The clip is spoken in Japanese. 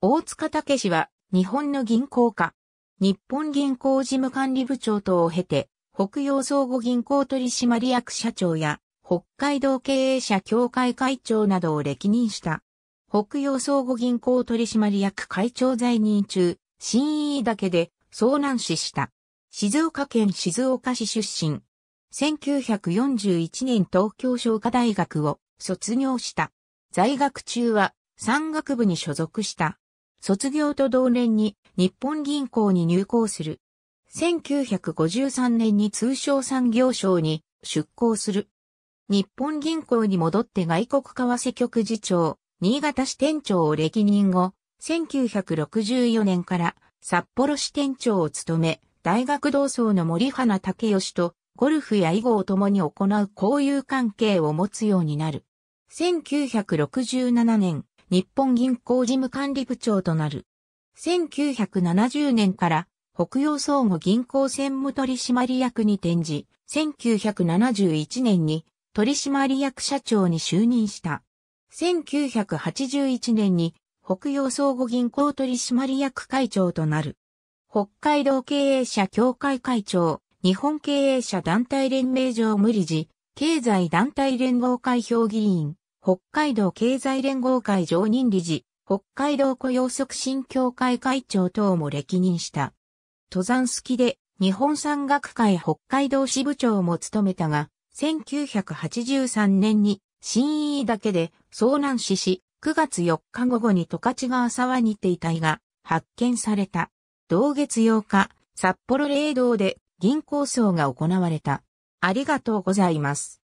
大塚武氏は、日本の銀行家。日本銀行事務管理部長等を経て、北洋相互銀行取締役社長や、北海道経営者協会会長などを歴任した。北洋相互銀行取締役会長在任中、新飯岳で遭難死した。静岡県静岡市出身。1941年東京商科大学を卒業した。在学中は山岳部に所属した。卒業と同年に日本銀行に入行する。1953年に通商産業省に出向する。日本銀行に戻って外国為替局次長、新潟支店長を歴任後、1964年から札幌支店長を務め、大学同窓の森花武義とゴルフや囲碁を共に行う交友関係を持つようになる。1967年、日本銀行事務管理部長となる。1970年から北洋相互銀行専務取締役に転じ、1971年に取締役社長に就任した。1981年に北洋相互銀行取締役会長となる。北海道経営者協会会長、日本経営者団体連盟上無理事、経済団体連合会評議員、北海道経済連合会常任理事、北海道雇用促進協会会長等も歴任した。登山好きで日本山岳会北海道支部長も務めたが、1983年に新だけで遭難死し、9月4日午後に十勝川沢にて遺体が発見された。同月8日、札幌霊道で銀行葬が行われた。ありがとうございます。